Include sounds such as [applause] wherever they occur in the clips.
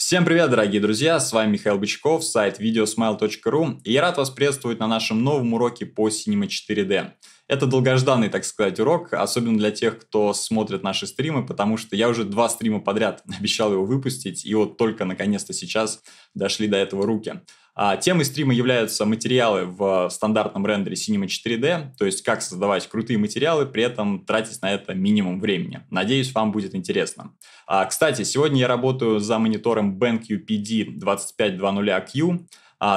Всем привет, дорогие друзья, с вами Михаил Бычков, сайт videosmile.ru, и я рад вас приветствовать на нашем новом уроке по Cinema 4D. Это долгожданный, так сказать, урок, особенно для тех, кто смотрит наши стримы, потому что я уже два стрима подряд [laughs] обещал его выпустить, и вот только наконец-то сейчас дошли до этого руки. А, Темой стрима являются материалы в стандартном рендере Cinema 4D, то есть как создавать крутые материалы, при этом тратить на это минимум времени. Надеюсь, вам будет интересно. А, кстати, сегодня я работаю за монитором BenQ PD 2500Q.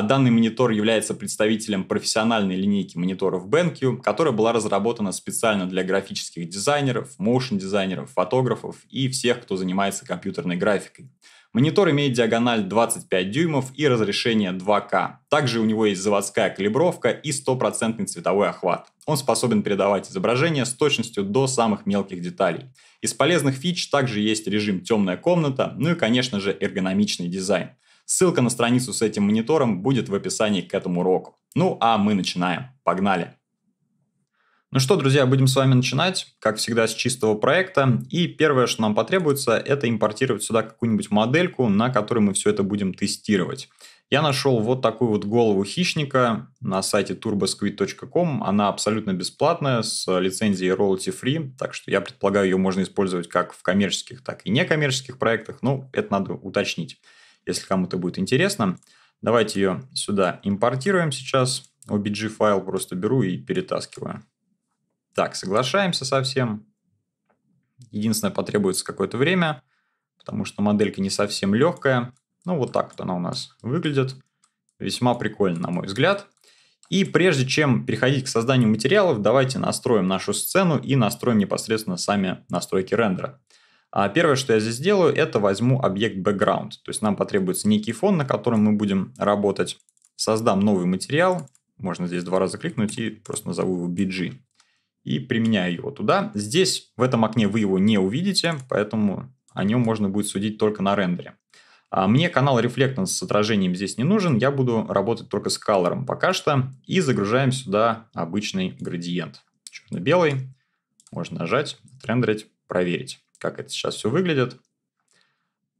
Данный монитор является представителем профессиональной линейки мониторов BenQ, которая была разработана специально для графических дизайнеров, моушн-дизайнеров, фотографов и всех, кто занимается компьютерной графикой. Монитор имеет диагональ 25 дюймов и разрешение 2К. Также у него есть заводская калибровка и стопроцентный цветовой охват. Он способен передавать изображение с точностью до самых мелких деталей. Из полезных фич также есть режим темная комната, ну и, конечно же, эргономичный дизайн. Ссылка на страницу с этим монитором будет в описании к этому уроку. Ну а мы начинаем. Погнали! Ну что, друзья, будем с вами начинать, как всегда, с чистого проекта. И первое, что нам потребуется, это импортировать сюда какую-нибудь модельку, на которой мы все это будем тестировать. Я нашел вот такую вот голову хищника на сайте turbosquid.com. Она абсолютно бесплатная, с лицензией royalty free, так что я предполагаю, ее можно использовать как в коммерческих, так и некоммерческих проектах, Ну, это надо уточнить, если кому-то будет интересно. Давайте ее сюда импортируем сейчас. OBG файл просто беру и перетаскиваю. Так, соглашаемся совсем. Единственное, потребуется какое-то время, потому что моделька не совсем легкая. Ну, вот так вот она у нас выглядит. Весьма прикольно, на мой взгляд. И прежде чем переходить к созданию материалов, давайте настроим нашу сцену и настроим непосредственно сами настройки рендера. А первое, что я здесь сделаю, это возьму объект background. То есть нам потребуется некий фон, на котором мы будем работать. Создам новый материал. Можно здесь два раза кликнуть и просто назову его BG и применяю его туда. Здесь в этом окне вы его не увидите, поэтому о нем можно будет судить только на рендере. А мне канал Reflectance с отражением здесь не нужен, я буду работать только с колором пока что. И загружаем сюда обычный градиент. Черно-белый, можно нажать, отрендерить, проверить, как это сейчас все выглядит.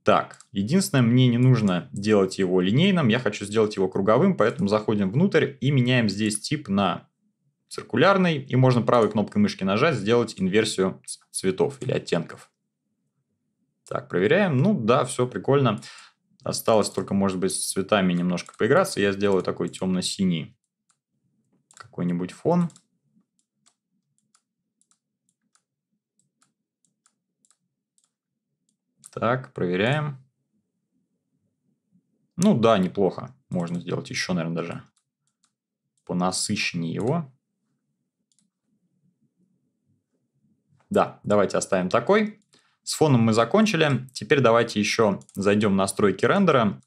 Так, единственное, мне не нужно делать его линейным, я хочу сделать его круговым, поэтому заходим внутрь и меняем здесь тип на циркулярный, и можно правой кнопкой мышки нажать, сделать инверсию цветов или оттенков. Так, проверяем. Ну да, все прикольно. Осталось только, может быть, с цветами немножко поиграться. Я сделаю такой темно-синий какой-нибудь фон. Так, проверяем. Ну да, неплохо. Можно сделать еще, наверное, даже понасыщеннее его. Да, давайте оставим такой. С фоном мы закончили. Теперь давайте еще зайдем в настройки рендера.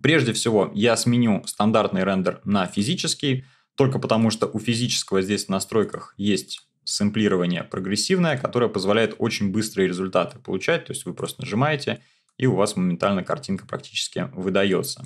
Прежде всего, я сменю стандартный рендер на физический, только потому что у физического здесь в настройках есть сэмплирование прогрессивное, которое позволяет очень быстрые результаты получать. То есть вы просто нажимаете, и у вас моментально картинка практически выдается.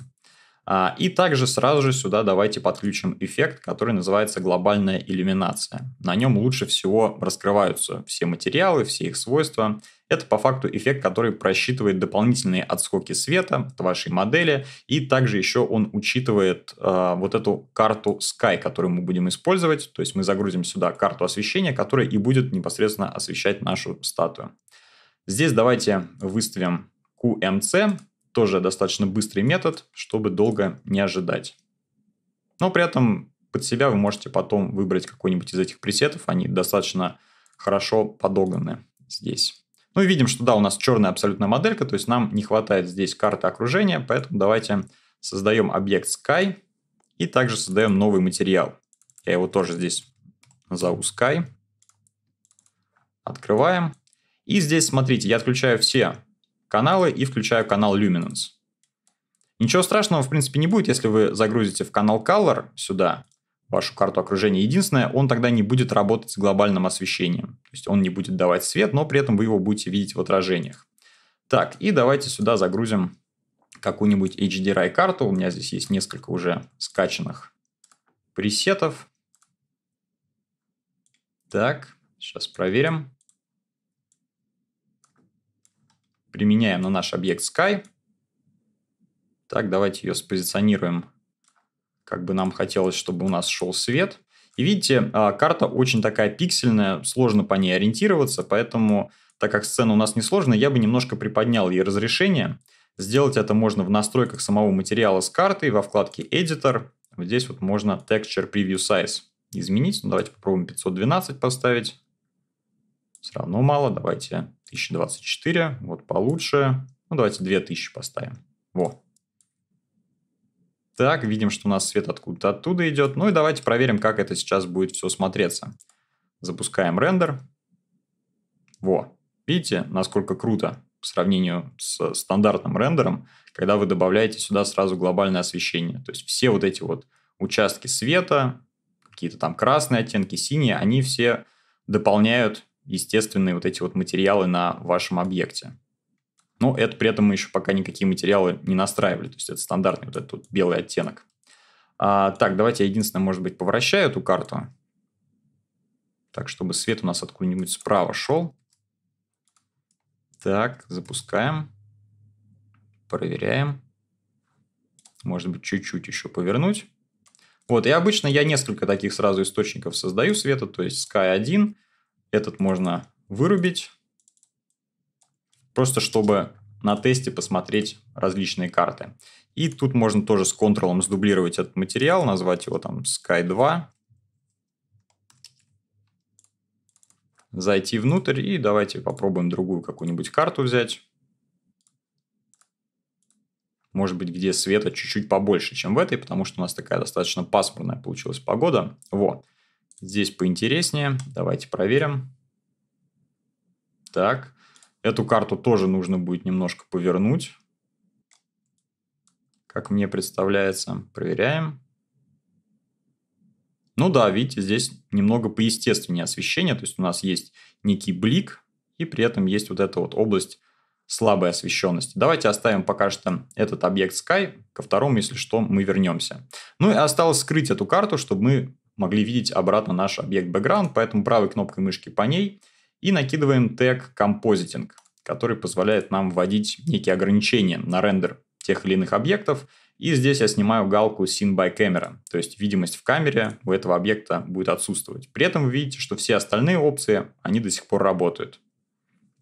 А, и также сразу же сюда давайте подключим эффект, который называется глобальная иллюминация. На нем лучше всего раскрываются все материалы, все их свойства. Это по факту эффект, который просчитывает дополнительные отскоки света от вашей модели. И также еще он учитывает э, вот эту карту Sky, которую мы будем использовать. То есть мы загрузим сюда карту освещения, которая и будет непосредственно освещать нашу статую. Здесь давайте выставим QMC, тоже достаточно быстрый метод, чтобы долго не ожидать. Но при этом под себя вы можете потом выбрать какой-нибудь из этих пресетов, они достаточно хорошо подогнаны здесь. Ну и видим, что да, у нас черная абсолютная моделька, то есть нам не хватает здесь карты окружения, поэтому давайте создаем объект Sky и также создаем новый материал. Я его тоже здесь назову Sky. Открываем. И здесь, смотрите, я отключаю все каналы и включаю канал Luminance. Ничего страшного, в принципе, не будет, если вы загрузите в канал Color сюда вашу карту окружения. Единственное, он тогда не будет работать с глобальным освещением. То есть он не будет давать свет, но при этом вы его будете видеть в отражениях. Так, и давайте сюда загрузим какую-нибудь HDRI карту. У меня здесь есть несколько уже скачанных пресетов. Так, сейчас проверим. применяем на наш объект Sky. Так, давайте ее спозиционируем, как бы нам хотелось, чтобы у нас шел свет. И видите, а, карта очень такая пиксельная, сложно по ней ориентироваться, поэтому, так как сцена у нас несложная, я бы немножко приподнял ей разрешение. Сделать это можно в настройках самого материала с картой, во вкладке Editor. Вот здесь вот можно Texture Preview Size изменить. Ну, давайте попробуем 512 поставить. Все равно мало, давайте 1024, вот получше. Ну, давайте 2000 поставим. Во. Так, видим, что у нас свет откуда-то оттуда идет. Ну и давайте проверим, как это сейчас будет все смотреться. Запускаем рендер. Во. Видите, насколько круто по сравнению с стандартным рендером, когда вы добавляете сюда сразу глобальное освещение. То есть все вот эти вот участки света, какие-то там красные оттенки, синие, они все дополняют естественные вот эти вот материалы на вашем объекте. Но это при этом мы еще пока никакие материалы не настраивали, то есть это стандартный вот этот вот белый оттенок. А, так, давайте я единственное, может быть, повращаю эту карту, так, чтобы свет у нас откуда-нибудь справа шел. Так, запускаем, проверяем. Может быть, чуть-чуть еще повернуть. Вот, и обычно я несколько таких сразу источников создаю света, то есть Sky 1, этот можно вырубить, просто чтобы на тесте посмотреть различные карты. И тут можно тоже с Ctrl сдублировать этот материал, назвать его там Sky 2. Зайти внутрь и давайте попробуем другую какую-нибудь карту взять. Может быть, где света чуть-чуть побольше, чем в этой, потому что у нас такая достаточно пасмурная получилась погода. Вот. Здесь поинтереснее. Давайте проверим. Так. Эту карту тоже нужно будет немножко повернуть. Как мне представляется. Проверяем. Ну да, видите, здесь немного поестественнее освещение. То есть у нас есть некий блик, и при этом есть вот эта вот область слабой освещенности. Давайте оставим пока что этот объект Sky. Ко второму, если что, мы вернемся. Ну и осталось скрыть эту карту, чтобы мы могли видеть обратно наш объект background, поэтому правой кнопкой мышки по ней и накидываем тег compositing, который позволяет нам вводить некие ограничения на рендер тех или иных объектов. И здесь я снимаю галку scene by Camera, то есть видимость в камере у этого объекта будет отсутствовать. При этом вы видите, что все остальные опции, они до сих пор работают.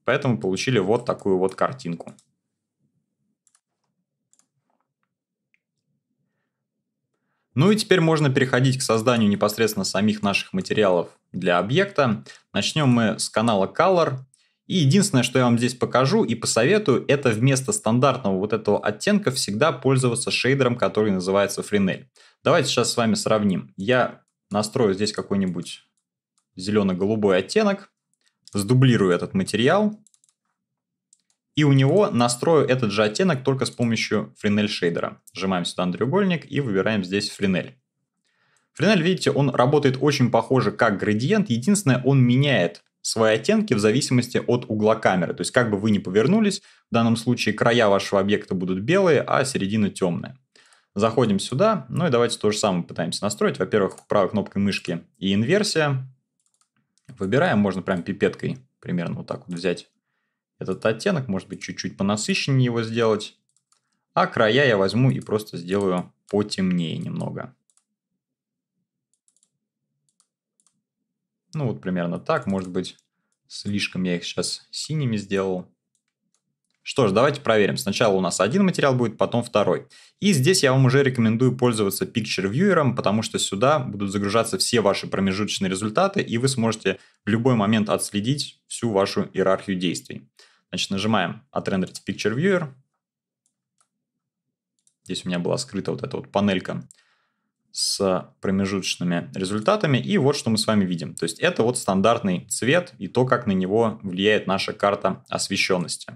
Поэтому получили вот такую вот картинку. Ну и теперь можно переходить к созданию непосредственно самих наших материалов для объекта. Начнем мы с канала Color. И единственное, что я вам здесь покажу и посоветую, это вместо стандартного вот этого оттенка всегда пользоваться шейдером, который называется Fresnel. Давайте сейчас с вами сравним. Я настрою здесь какой-нибудь зелено-голубой оттенок, сдублирую этот материал и у него настрою этот же оттенок только с помощью френель шейдера. Нажимаем сюда на треугольник и выбираем здесь френель. Френель, видите, он работает очень похоже как градиент, единственное, он меняет свои оттенки в зависимости от угла камеры. То есть как бы вы ни повернулись, в данном случае края вашего объекта будут белые, а середина темная. Заходим сюда, ну и давайте то же самое пытаемся настроить. Во-первых, правой кнопкой мышки и инверсия. Выбираем, можно прям пипеткой примерно вот так вот взять этот оттенок, может быть, чуть-чуть понасыщеннее его сделать. А края я возьму и просто сделаю потемнее немного. Ну вот примерно так, может быть, слишком я их сейчас синими сделал. Что ж, давайте проверим. Сначала у нас один материал будет, потом второй. И здесь я вам уже рекомендую пользоваться Picture Viewer, потому что сюда будут загружаться все ваши промежуточные результаты, и вы сможете в любой момент отследить всю вашу иерархию действий. Значит, нажимаем отрендерить в Picture Viewer. Здесь у меня была скрыта вот эта вот панелька с промежуточными результатами. И вот что мы с вами видим. То есть это вот стандартный цвет и то, как на него влияет наша карта освещенности.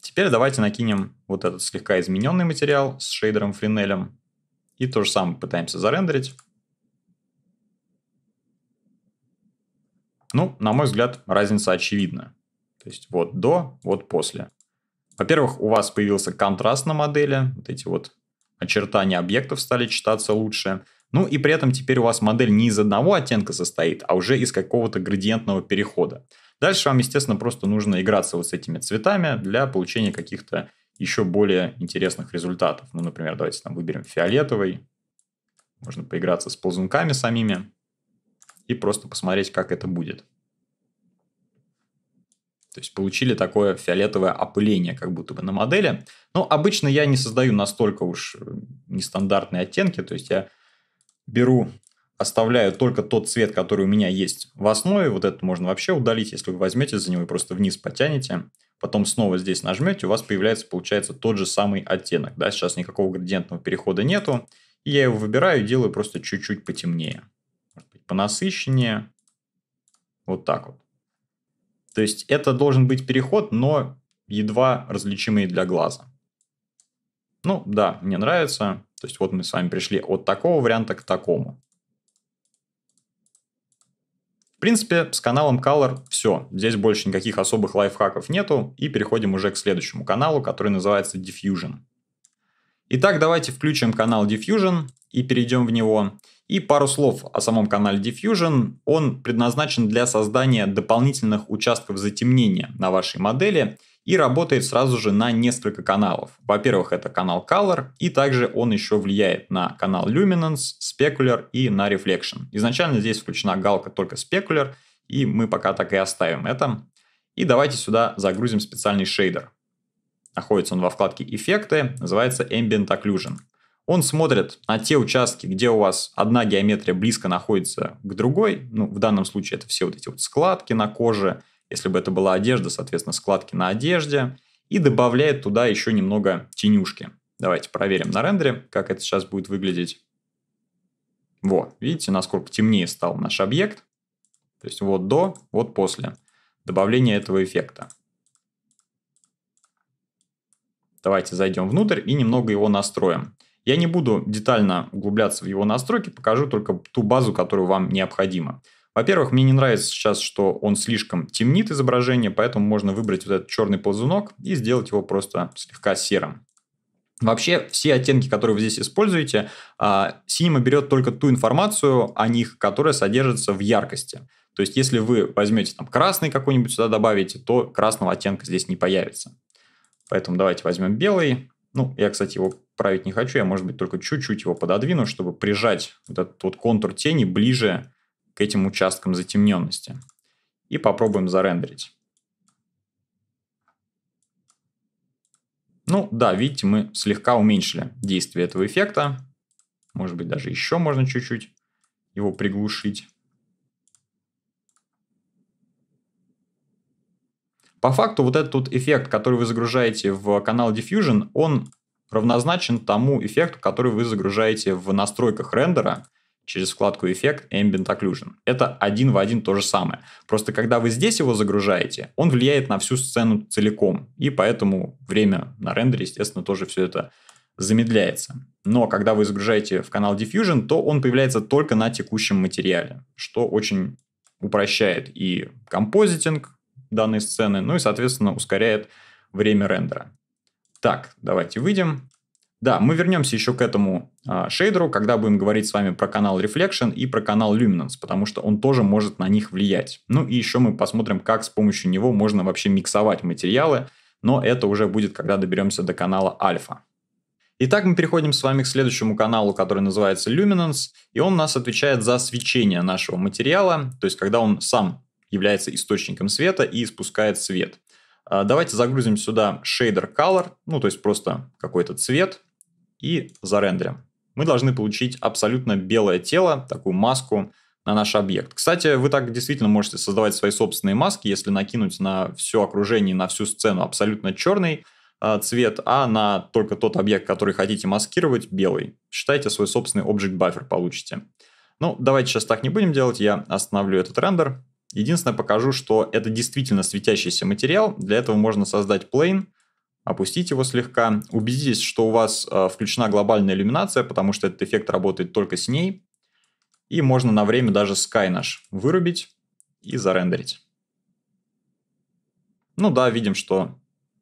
Теперь давайте накинем вот этот слегка измененный материал с шейдером френелем. И то же самое пытаемся зарендерить. Ну, на мой взгляд, разница очевидна. То есть вот до, вот после. Во-первых, у вас появился контраст на модели, вот эти вот очертания объектов стали читаться лучше. Ну и при этом теперь у вас модель не из одного оттенка состоит, а уже из какого-то градиентного перехода. Дальше вам, естественно, просто нужно играться вот с этими цветами для получения каких-то еще более интересных результатов. Ну, например, давайте там выберем фиолетовый. Можно поиграться с ползунками самими и просто посмотреть, как это будет. То есть получили такое фиолетовое опыление как будто бы на модели. Но обычно я не создаю настолько уж э, нестандартные оттенки. То есть я беру, оставляю только тот цвет, который у меня есть в основе. Вот это можно вообще удалить, если вы возьмете за него и просто вниз потянете. Потом снова здесь нажмете, у вас появляется, получается, тот же самый оттенок. Да, сейчас никакого градиентного перехода нету. И я его выбираю и делаю просто чуть-чуть потемнее. Может быть, понасыщеннее. Вот так вот. То есть это должен быть переход, но едва различимый для глаза. Ну да, мне нравится. То есть вот мы с вами пришли от такого варианта к такому. В принципе, с каналом Color все. Здесь больше никаких особых лайфхаков нету. И переходим уже к следующему каналу, который называется Diffusion. Итак, давайте включим канал Diffusion и перейдем в него. И пару слов о самом канале Diffusion. Он предназначен для создания дополнительных участков затемнения на вашей модели и работает сразу же на несколько каналов. Во-первых, это канал Color, и также он еще влияет на канал Luminance, Specular и на Reflection. Изначально здесь включена галка только Specular, и мы пока так и оставим это. И давайте сюда загрузим специальный шейдер. Находится он во вкладке «Эффекты», называется Ambient Occlusion. Он смотрит на те участки, где у вас одна геометрия близко находится к другой. Ну, в данном случае это все вот эти вот складки на коже. Если бы это была одежда, соответственно, складки на одежде. И добавляет туда еще немного тенюшки. Давайте проверим на рендере, как это сейчас будет выглядеть. Во, видите, насколько темнее стал наш объект. То есть вот до, вот после добавления этого эффекта. Давайте зайдем внутрь и немного его настроим. Я не буду детально углубляться в его настройки, покажу только ту базу, которую вам необходимо. Во-первых, мне не нравится сейчас, что он слишком темнит изображение, поэтому можно выбрать вот этот черный ползунок и сделать его просто слегка серым. Вообще, все оттенки, которые вы здесь используете, а, Cinema берет только ту информацию о них, которая содержится в яркости. То есть, если вы возьмете там красный какой-нибудь сюда добавите, то красного оттенка здесь не появится. Поэтому давайте возьмем белый, ну, я, кстати, его править не хочу, я, может быть, только чуть-чуть его пододвину, чтобы прижать этот вот контур тени ближе к этим участкам затемненности. И попробуем зарендерить. Ну да, видите, мы слегка уменьшили действие этого эффекта. Может быть, даже еще можно чуть-чуть его приглушить. По факту вот этот вот эффект, который вы загружаете в канал Diffusion, он равнозначен тому эффекту, который вы загружаете в настройках рендера через вкладку «Эффект» Ambient Occlusion. Это один в один то же самое. Просто когда вы здесь его загружаете, он влияет на всю сцену целиком, и поэтому время на рендере, естественно, тоже все это замедляется. Но когда вы загружаете в канал Diffusion, то он появляется только на текущем материале, что очень упрощает и композитинг, данной сцены, ну и, соответственно, ускоряет время рендера. Так, давайте выйдем. Да, мы вернемся еще к этому а, шейдеру, когда будем говорить с вами про канал Reflection и про канал Luminance, потому что он тоже может на них влиять. Ну и еще мы посмотрим, как с помощью него можно вообще миксовать материалы, но это уже будет, когда доберемся до канала Альфа. Итак, мы переходим с вами к следующему каналу, который называется Luminance, и он у нас отвечает за свечение нашего материала, то есть когда он сам является источником света и испускает свет. А, давайте загрузим сюда shader color, ну то есть просто какой-то цвет, и зарендерим. Мы должны получить абсолютно белое тело, такую маску на наш объект. Кстати, вы так действительно можете создавать свои собственные маски, если накинуть на все окружение, на всю сцену абсолютно черный а, цвет, а на только тот объект, который хотите маскировать, белый. Считайте свой собственный Object Buffer получите. Ну, давайте сейчас так не будем делать, я остановлю этот рендер. Единственное, покажу, что это действительно светящийся материал. Для этого можно создать plane, опустить его слегка. Убедитесь, что у вас э, включена глобальная иллюминация, потому что этот эффект работает только с ней. И можно на время даже sky наш вырубить и зарендерить. Ну да, видим, что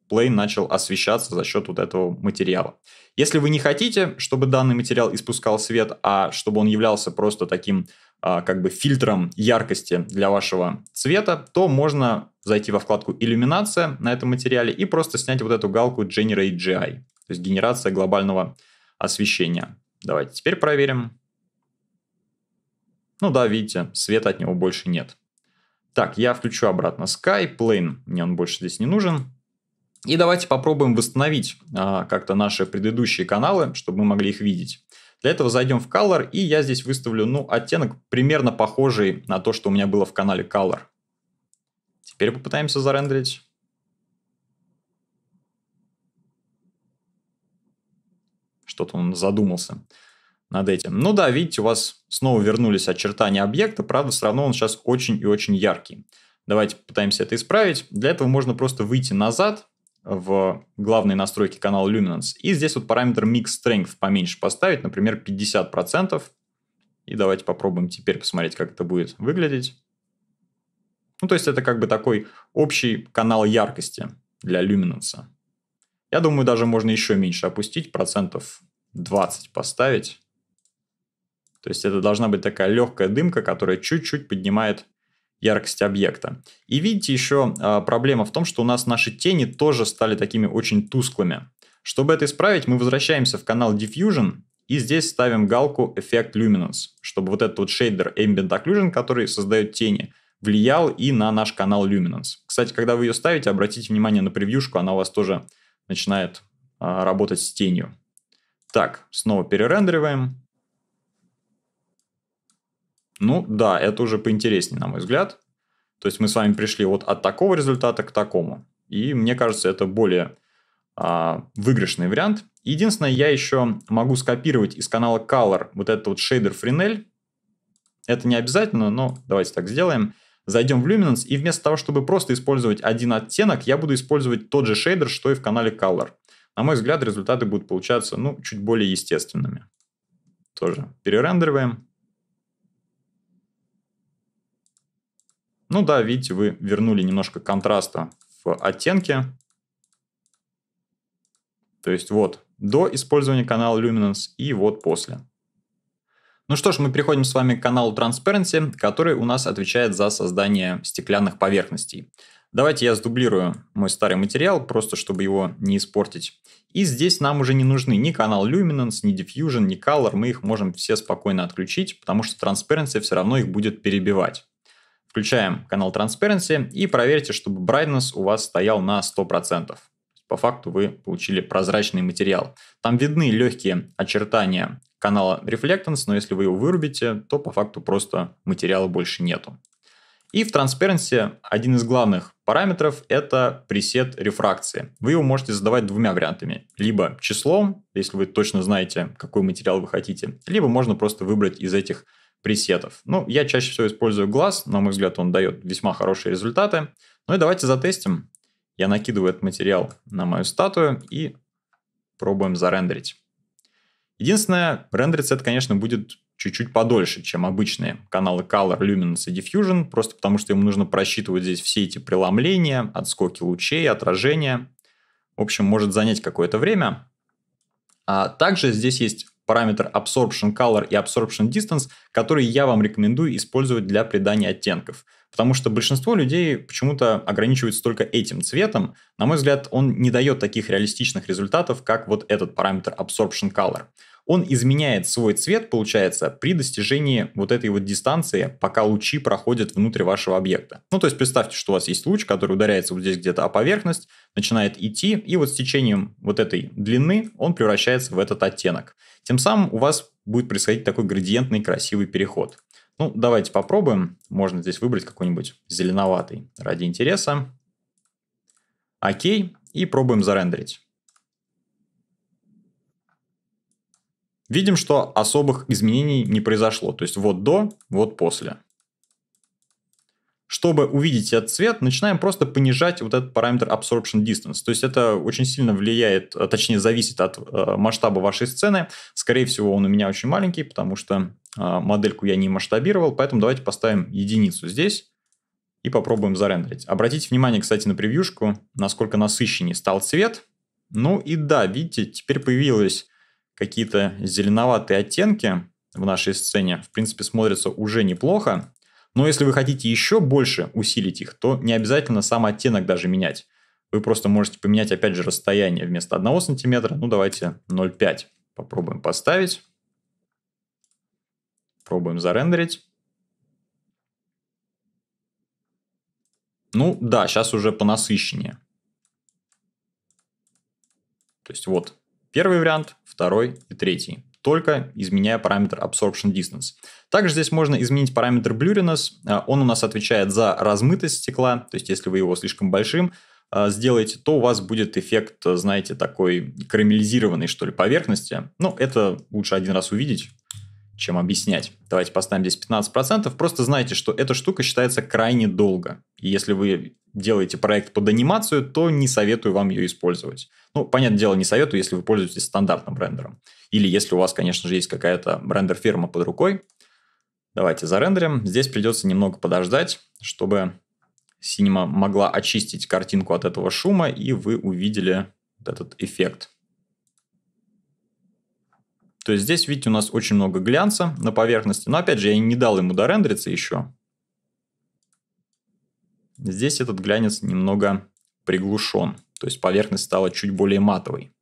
Plane начал освещаться за счет вот этого материала. Если вы не хотите, чтобы данный материал испускал свет, а чтобы он являлся просто таким а, как бы фильтром яркости для вашего цвета, то можно зайти во вкладку «Иллюминация» на этом материале и просто снять вот эту галку «Generate GI», то есть генерация глобального освещения. Давайте теперь проверим. Ну да, видите, света от него больше нет. Так, я включу обратно Sky, Plane, мне он больше здесь не нужен. И давайте попробуем восстановить а, как-то наши предыдущие каналы, чтобы мы могли их видеть. Для этого зайдем в Color, и я здесь выставлю ну, оттенок примерно похожий на то, что у меня было в канале Color. Теперь попытаемся зарендерить. Что-то он задумался над этим. Ну да, видите, у вас снова вернулись очертания объекта, правда, все равно он сейчас очень и очень яркий. Давайте попытаемся это исправить. Для этого можно просто выйти назад в главной настройке канала Luminance. И здесь вот параметр Mix Strength поменьше поставить, например, 50%. И давайте попробуем теперь посмотреть, как это будет выглядеть. Ну, то есть это как бы такой общий канал яркости для люминанса. Я думаю, даже можно еще меньше опустить, процентов 20 поставить. То есть это должна быть такая легкая дымка, которая чуть-чуть поднимает яркости объекта. И видите еще а, проблема в том, что у нас наши тени тоже стали такими очень тусклыми. Чтобы это исправить, мы возвращаемся в канал Diffusion и здесь ставим галку Effect Luminance, чтобы вот этот вот шейдер Ambient Occlusion, который создает тени, влиял и на наш канал Luminance. Кстати, когда вы ее ставите, обратите внимание на превьюшку, она у вас тоже начинает а, работать с тенью. Так, снова перерендериваем. Ну да, это уже поинтереснее, на мой взгляд. То есть мы с вами пришли вот от такого результата к такому. И мне кажется, это более а, выигрышный вариант. Единственное, я еще могу скопировать из канала Color вот этот вот шейдер Fresnel. Это не обязательно, но давайте так сделаем. Зайдем в Luminance, и вместо того, чтобы просто использовать один оттенок, я буду использовать тот же шейдер, что и в канале Color. На мой взгляд, результаты будут получаться, ну, чуть более естественными. Тоже перерендериваем. Ну да, видите, вы вернули немножко контраста в оттенке. То есть вот до использования канала Luminance и вот после. Ну что ж, мы переходим с вами к каналу Transparency, который у нас отвечает за создание стеклянных поверхностей. Давайте я сдублирую мой старый материал, просто чтобы его не испортить. И здесь нам уже не нужны ни канал Luminance, ни Diffusion, ни Color, мы их можем все спокойно отключить, потому что Transparency все равно их будет перебивать. Включаем канал Transparency и проверьте, чтобы brightness у вас стоял на 100%. По факту вы получили прозрачный материал. Там видны легкие очертания канала Reflectance, но если вы его вырубите, то по факту просто материала больше нету. И в Transparency один из главных параметров – это пресет рефракции. Вы его можете задавать двумя вариантами. Либо числом, если вы точно знаете, какой материал вы хотите, либо можно просто выбрать из этих пресетов. Ну, я чаще всего использую глаз, на мой взгляд, он дает весьма хорошие результаты. Ну и давайте затестим. Я накидываю этот материал на мою статую и пробуем зарендерить. Единственное, рендерится это, конечно, будет чуть-чуть подольше, чем обычные каналы Color, Luminance и Diffusion, просто потому что им нужно просчитывать здесь все эти преломления, отскоки лучей, отражения. В общем, может занять какое-то время. А также здесь есть параметр Absorption Color и Absorption Distance, которые я вам рекомендую использовать для придания оттенков. Потому что большинство людей почему-то ограничиваются только этим цветом. На мой взгляд, он не дает таких реалистичных результатов, как вот этот параметр Absorption Color он изменяет свой цвет, получается, при достижении вот этой вот дистанции, пока лучи проходят внутрь вашего объекта. Ну, то есть представьте, что у вас есть луч, который ударяется вот здесь где-то о поверхность, начинает идти, и вот с течением вот этой длины он превращается в этот оттенок. Тем самым у вас будет происходить такой градиентный красивый переход. Ну, давайте попробуем. Можно здесь выбрать какой-нибудь зеленоватый ради интереса. Окей, и пробуем зарендерить. Видим, что особых изменений не произошло, то есть вот до, вот после. Чтобы увидеть этот цвет, начинаем просто понижать вот этот параметр Absorption Distance. То есть это очень сильно влияет, а, точнее зависит от а, масштаба вашей сцены. Скорее всего, он у меня очень маленький, потому что а, модельку я не масштабировал, поэтому давайте поставим единицу здесь и попробуем зарендерить. Обратите внимание, кстати, на превьюшку, насколько насыщеннее стал цвет. Ну и да, видите, теперь появилась какие-то зеленоватые оттенки в нашей сцене, в принципе, смотрятся уже неплохо. Но если вы хотите еще больше усилить их, то не обязательно сам оттенок даже менять. Вы просто можете поменять, опять же, расстояние вместо 1 сантиметра. Ну, давайте 0,5 попробуем поставить. Пробуем зарендерить. Ну да, сейчас уже понасыщеннее. То есть вот Первый вариант, второй и третий только изменяя параметр Absorption Distance. Также здесь можно изменить параметр Blurriness. А, он у нас отвечает за размытость стекла, то есть если вы его слишком большим а, сделаете, то у вас будет эффект, знаете, такой карамелизированной, что ли, поверхности. Но ну, это лучше один раз увидеть, чем объяснять. Давайте поставим здесь 15%. Просто знайте, что эта штука считается крайне долго. И если вы делаете проект под анимацию, то не советую вам ее использовать. Ну, понятное дело, не советую, если вы пользуетесь стандартным рендером. Или если у вас, конечно же, есть какая-то рендер-фирма под рукой. Давайте зарендерим. Здесь придется немного подождать, чтобы Cinema могла очистить картинку от этого шума, и вы увидели вот этот эффект. То есть здесь, видите, у нас очень много глянца на поверхности. Но опять же, я не дал ему дорендериться еще. Здесь этот глянец немного приглушен, то есть поверхность стала чуть более матовой.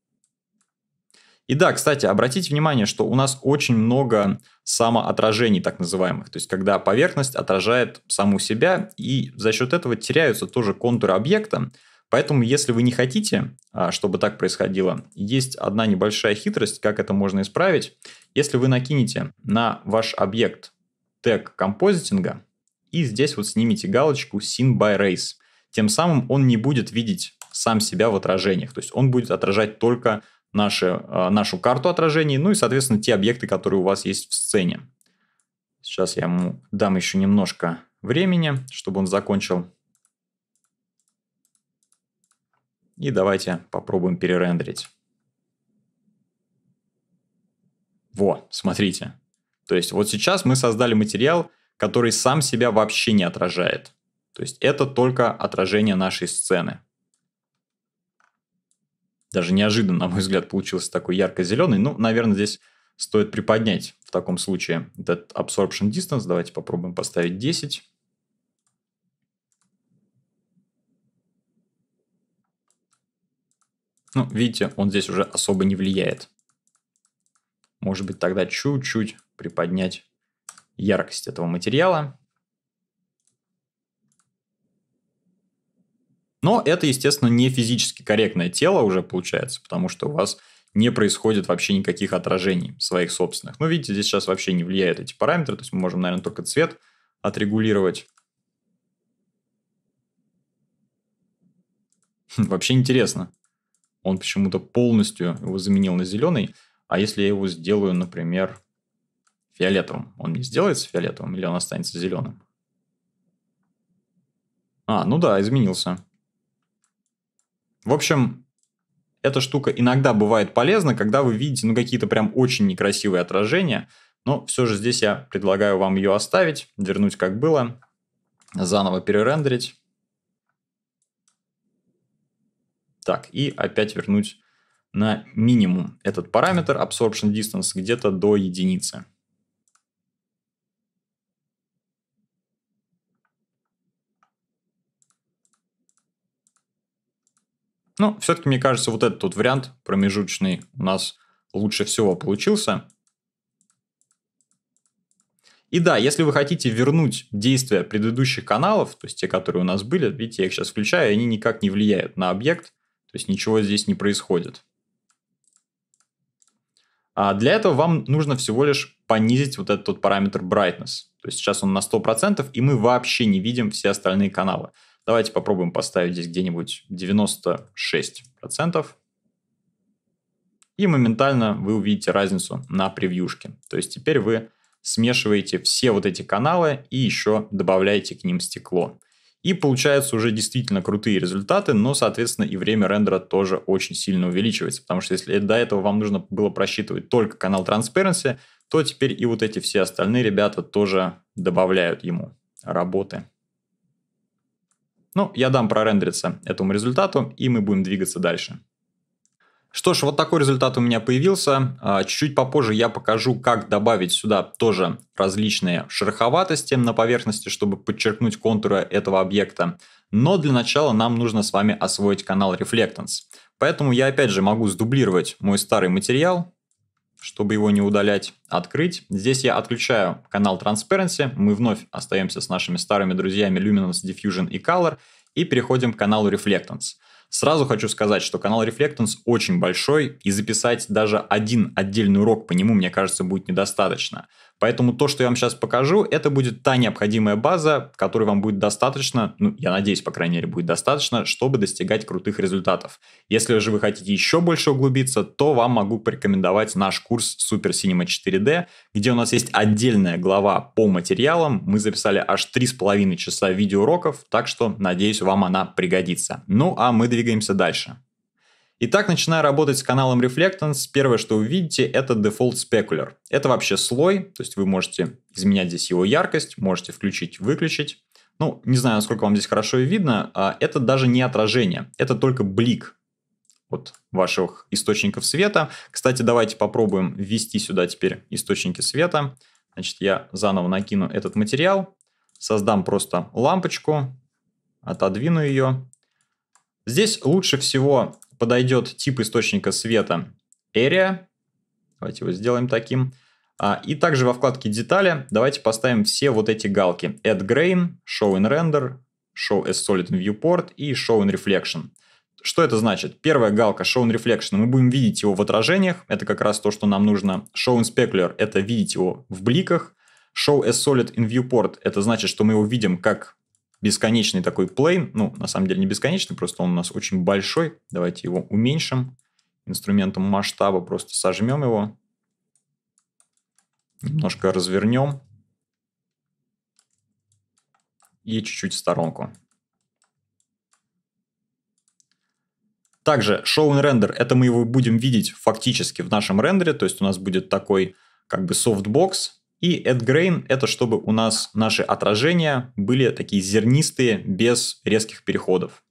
И да, кстати, обратите внимание, что у нас очень много самоотражений так называемых, то есть когда поверхность отражает саму себя, и за счет этого теряются тоже контуры объекта, Поэтому, если вы не хотите, а, чтобы так происходило, есть одна небольшая хитрость, как это можно исправить. Если вы накинете на ваш объект тег композитинга, и здесь вот снимите галочку Seen by Race. Тем самым он не будет видеть сам себя в отражениях, то есть он будет отражать только наши, а, нашу карту отражений, ну и, соответственно, те объекты, которые у вас есть в сцене. Сейчас я ему дам еще немножко времени, чтобы он закончил. И давайте попробуем перерендерить. Во, смотрите. То есть вот сейчас мы создали материал, который сам себя вообще не отражает. То есть это только отражение нашей сцены. Даже неожиданно, на мой взгляд, получился такой ярко-зеленый. Ну, наверное, здесь стоит приподнять в таком случае этот absorption distance. Давайте попробуем поставить 10. Ну, видите, он здесь уже особо не влияет. Может быть, тогда чуть-чуть приподнять яркость этого материала. Но это, естественно, не физически корректное тело уже получается, потому что у вас не происходит вообще никаких отражений своих собственных. Ну, видите, здесь сейчас вообще не влияют эти параметры, то есть мы можем, наверное, только цвет отрегулировать. Хм, вообще интересно. Он почему-то полностью его заменил на зеленый. А если я его сделаю, например, фиолетовым. Он не сделается фиолетовым или он останется зеленым? А, ну да, изменился. В общем, эта штука иногда бывает полезна, когда вы видите ну, какие-то прям очень некрасивые отражения. Но все же здесь я предлагаю вам ее оставить, вернуть как было, заново перерендерить. Так, и опять вернуть на минимум этот параметр absorption distance где-то до единицы. Ну, все-таки, мне кажется, вот этот вот вариант промежуточный у нас лучше всего получился. И да, если вы хотите вернуть действия предыдущих каналов, то есть те, которые у нас были, видите, я их сейчас включаю, они никак не влияют на объект, то есть ничего здесь не происходит. А для этого вам нужно всего лишь понизить вот этот вот параметр brightness. То есть сейчас он на 100%, и мы вообще не видим все остальные каналы. Давайте попробуем поставить здесь где-нибудь 96%. И моментально вы увидите разницу на превьюшке. То есть теперь вы смешиваете все вот эти каналы и еще добавляете к ним стекло. И получаются уже действительно крутые результаты, но, соответственно, и время рендера тоже очень сильно увеличивается, потому что если до этого вам нужно было просчитывать только канал Transparency, то теперь и вот эти все остальные ребята тоже добавляют ему работы. Ну, я дам прорендериться этому результату, и мы будем двигаться дальше. Что ж, вот такой результат у меня появился. А, чуть-чуть попозже я покажу, как добавить сюда тоже различные шероховатости на поверхности, чтобы подчеркнуть контуры этого объекта. Но для начала нам нужно с вами освоить канал Reflectance. Поэтому я опять же могу сдублировать мой старый материал, чтобы его не удалять, открыть. Здесь я отключаю канал Transparency, мы вновь остаемся с нашими старыми друзьями Luminance, Diffusion и Color и переходим к каналу Reflectance. Сразу хочу сказать, что канал Reflectance очень большой, и записать даже один отдельный урок по нему, мне кажется, будет недостаточно. Поэтому то, что я вам сейчас покажу, это будет та необходимая база, которой вам будет достаточно, ну, я надеюсь, по крайней мере, будет достаточно, чтобы достигать крутых результатов. Если же вы хотите еще больше углубиться, то вам могу порекомендовать наш курс Super Cinema 4D, где у нас есть отдельная глава по материалам. Мы записали аж 3,5 часа видеоуроков, так что, надеюсь, вам она пригодится. Ну, а мы двигаемся дальше. Итак, начиная работать с каналом Reflectance, первое, что вы видите, это Default Specular. Это вообще слой, то есть вы можете изменять здесь его яркость, можете включить, выключить. Ну, не знаю, насколько вам здесь хорошо и видно, а это даже не отражение, это только блик от ваших источников света. Кстати, давайте попробуем ввести сюда теперь источники света. Значит, я заново накину этот материал, создам просто лампочку, отодвину ее, Здесь лучше всего подойдет тип источника света Area. Давайте его сделаем таким. А, и также во вкладке детали давайте поставим все вот эти галки. Add Grain, Show in Render, Show as Solid in Viewport и Show in Reflection. Что это значит? Первая галка Show in Reflection, мы будем видеть его в отражениях, это как раз то, что нам нужно. Show in Specular – это видеть его в бликах. Show as Solid in Viewport – это значит, что мы его видим как бесконечный такой плейн. Ну, на самом деле не бесконечный, просто он у нас очень большой. Давайте его уменьшим инструментом масштаба, просто сожмем его. Немножко развернем. И чуть-чуть в сторонку. Также show and render, это мы его будем видеть фактически в нашем рендере, то есть у нас будет такой как бы софтбокс, и Grain это чтобы у нас наши отражения были такие зернистые, без резких переходов.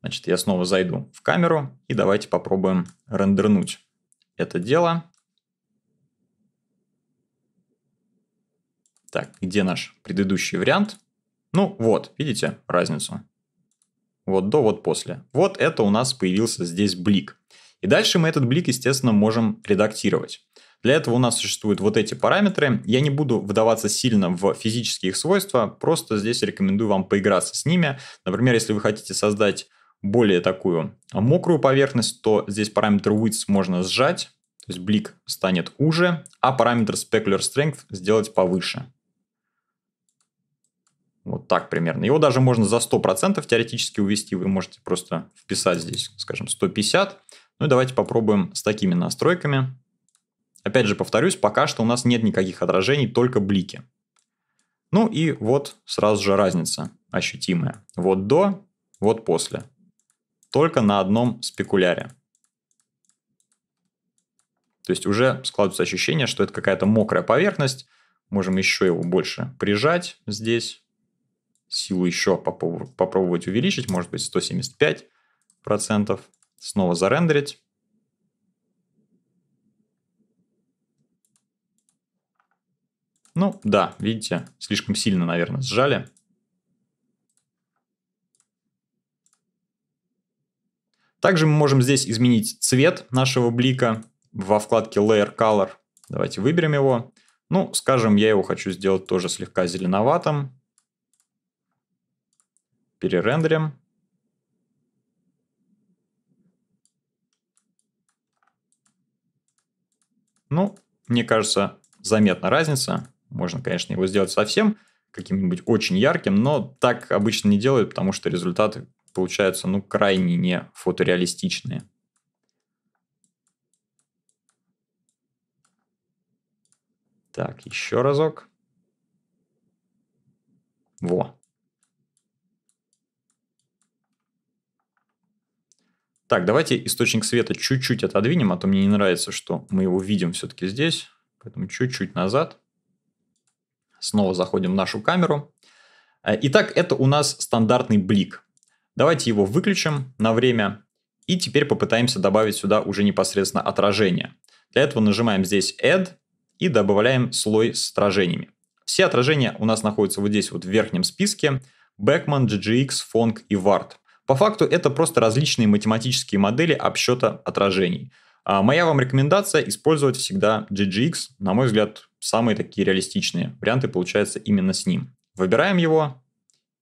Значит, я снова зайду в камеру и давайте попробуем рендернуть это дело. Так, где наш предыдущий вариант? Ну вот, видите разницу? Вот до, вот после. Вот это у нас появился здесь блик. И дальше мы этот блик, естественно, можем редактировать. Для этого у нас существуют вот эти параметры. Я не буду вдаваться сильно в физические их свойства, просто здесь рекомендую вам поиграться с ними. Например, если вы хотите создать более такую мокрую поверхность, то здесь параметр width можно сжать, то есть блик станет уже, а параметр specular strength сделать повыше. Вот так примерно. Его даже можно за 100% теоретически увести. Вы можете просто вписать здесь, скажем, 150. Ну и давайте попробуем с такими настройками. Опять же повторюсь, пока что у нас нет никаких отражений, только блики. Ну и вот сразу же разница ощутимая. Вот до, вот после. Только на одном спекуляре. То есть уже складывается ощущение, что это какая-то мокрая поверхность. Можем еще его больше прижать здесь. Силу еще попробовать увеличить, может быть 175%. Снова зарендерить. Ну да, видите, слишком сильно, наверное, сжали. Также мы можем здесь изменить цвет нашего блика во вкладке Layer Color. Давайте выберем его. Ну, скажем, я его хочу сделать тоже слегка зеленоватым. Перерендерим. Ну, мне кажется, заметна разница. Можно, конечно, его сделать совсем каким-нибудь очень ярким, но так обычно не делают, потому что результаты получаются ну, крайне не фотореалистичные. Так, еще разок. Во. Так, давайте источник света чуть-чуть отодвинем, а то мне не нравится, что мы его видим все-таки здесь. Поэтому чуть-чуть назад. Снова заходим в нашу камеру. Э, итак, это у нас стандартный блик. Давайте его выключим на время и теперь попытаемся добавить сюда уже непосредственно отражение. Для этого нажимаем здесь Add и добавляем слой с отражениями. Все отражения у нас находятся вот здесь вот в верхнем списке. Beckman, GGX, Fong и Ward. По факту это просто различные математические модели обсчета отражений. А моя вам рекомендация использовать всегда GGX. На мой взгляд, самые такие реалистичные варианты получаются именно с ним. Выбираем его,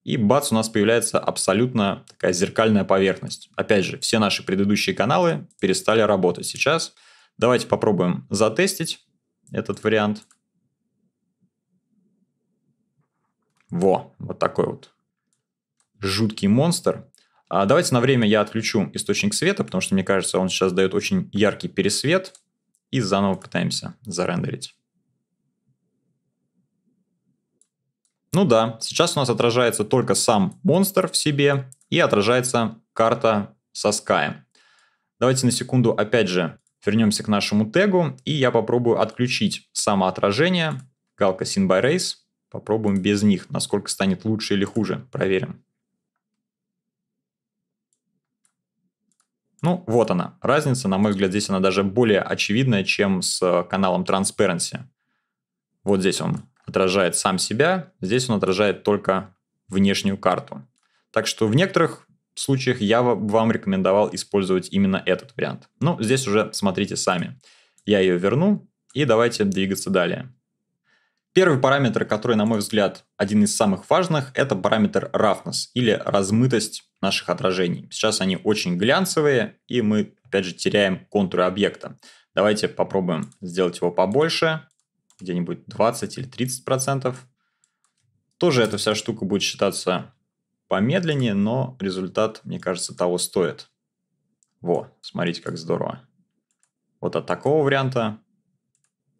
и бац, у нас появляется абсолютно такая зеркальная поверхность. Опять же, все наши предыдущие каналы перестали работать сейчас. Давайте попробуем затестить этот вариант. Во, вот такой вот жуткий монстр. А давайте на время я отключу источник света, потому что, мне кажется, он сейчас дает очень яркий пересвет. И заново пытаемся зарендерить. Ну да, сейчас у нас отражается только сам монстр в себе и отражается карта со скаем. Давайте на секунду опять же вернемся к нашему тегу, и я попробую отключить самоотражение. Галка Sin by Race. Попробуем без них, насколько станет лучше или хуже. Проверим. Ну, вот она. Разница, на мой взгляд, здесь она даже более очевидная, чем с э, каналом Transparency. Вот здесь он отражает сам себя, здесь он отражает только внешнюю карту. Так что в некоторых случаях я вам рекомендовал использовать именно этот вариант. Ну, здесь уже смотрите сами. Я ее верну, и давайте двигаться далее. Первый параметр, который, на мой взгляд, один из самых важных, это параметр roughness или размытость наших отражений. Сейчас они очень глянцевые, и мы, опять же, теряем контуры объекта. Давайте попробуем сделать его побольше где-нибудь 20 или 30 процентов. Тоже эта вся штука будет считаться помедленнее, но результат, мне кажется, того стоит. Во, смотрите, как здорово. Вот от такого варианта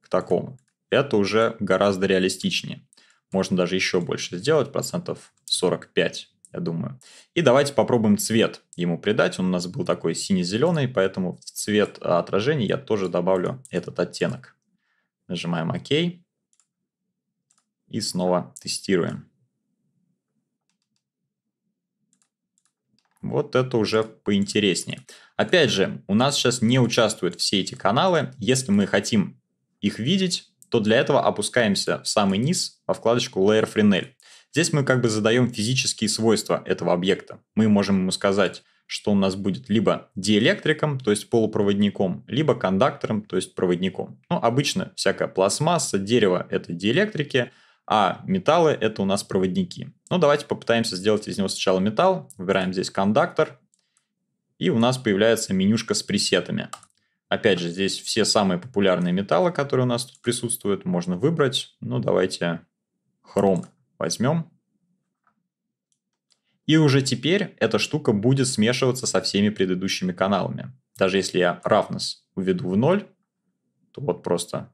к такому. Это уже гораздо реалистичнее. Можно даже еще больше сделать, процентов 45, я думаю. И давайте попробуем цвет ему придать. Он у нас был такой сине-зеленый, поэтому в цвет отражения я тоже добавлю этот оттенок. Нажимаем ОК. И снова тестируем. Вот это уже поинтереснее. Опять же, у нас сейчас не участвуют все эти каналы. Если мы хотим их видеть, то для этого опускаемся в самый низ во вкладочку Layer Fresnel. Здесь мы как бы задаем физические свойства этого объекта. Мы можем ему сказать, что у нас будет либо диэлектриком, то есть полупроводником, либо кондуктором, то есть проводником. Ну, обычно всякая пластмасса, дерево – это диэлектрики, а металлы – это у нас проводники. Ну, давайте попытаемся сделать из него сначала металл. Выбираем здесь кондактор. И у нас появляется менюшка с пресетами. Опять же, здесь все самые популярные металлы, которые у нас тут присутствуют, можно выбрать. Ну, давайте хром возьмем. И уже теперь эта штука будет смешиваться со всеми предыдущими каналами. Даже если я равнос уведу в ноль, то вот просто